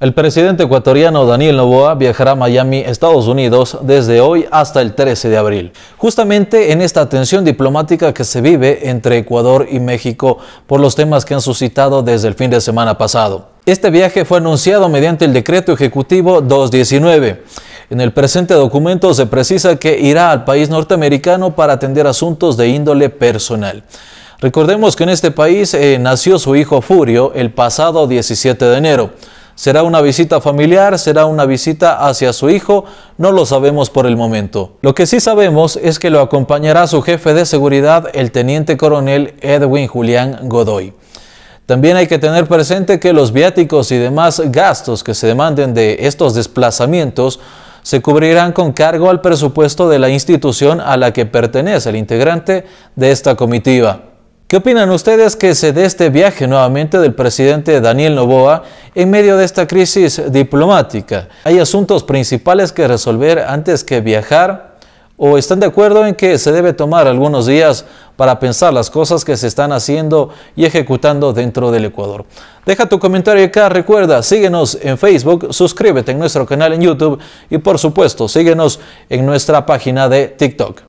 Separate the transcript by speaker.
Speaker 1: El presidente ecuatoriano Daniel Novoa viajará a Miami, Estados Unidos, desde hoy hasta el 13 de abril, justamente en esta tensión diplomática que se vive entre Ecuador y México por los temas que han suscitado desde el fin de semana pasado. Este viaje fue anunciado mediante el decreto ejecutivo 219. En el presente documento se precisa que irá al país norteamericano para atender asuntos de índole personal. Recordemos que en este país eh, nació su hijo Furio el pasado 17 de enero. ¿Será una visita familiar? ¿Será una visita hacia su hijo? No lo sabemos por el momento. Lo que sí sabemos es que lo acompañará su jefe de seguridad, el teniente coronel Edwin Julián Godoy. También hay que tener presente que los viáticos y demás gastos que se demanden de estos desplazamientos se cubrirán con cargo al presupuesto de la institución a la que pertenece el integrante de esta comitiva. ¿Qué opinan ustedes que se dé este viaje nuevamente del presidente Daniel Novoa en medio de esta crisis diplomática? ¿Hay asuntos principales que resolver antes que viajar? ¿O están de acuerdo en que se debe tomar algunos días para pensar las cosas que se están haciendo y ejecutando dentro del Ecuador? Deja tu comentario acá, recuerda, síguenos en Facebook, suscríbete en nuestro canal en YouTube y por supuesto síguenos en nuestra página de TikTok.